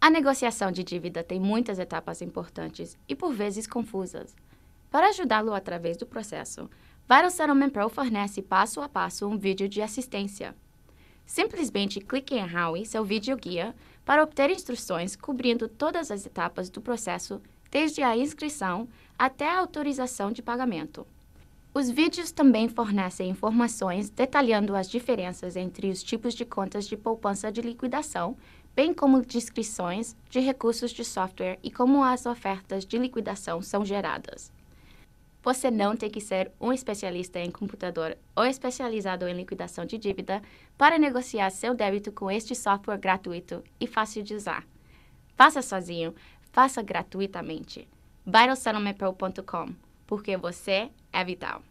A negociação de dívida tem muitas etapas importantes e por vezes confusas. Para ajudá-lo através do processo, Vital Settlement Pro fornece passo a passo um vídeo de assistência. Simplesmente clique em Howie, seu vídeo guia, para obter instruções cobrindo todas as etapas do processo, desde a inscrição até a autorização de pagamento. Os vídeos também fornecem informações detalhando as diferenças entre os tipos de contas de poupança de liquidação, bem como descrições de recursos de software e como as ofertas de liquidação são geradas. Você não tem que ser um especialista em computador ou especializado em liquidação de dívida para negociar seu débito com este software gratuito e fácil de usar. Faça sozinho, faça gratuitamente. BattleSettlementPro.com, porque você é vital.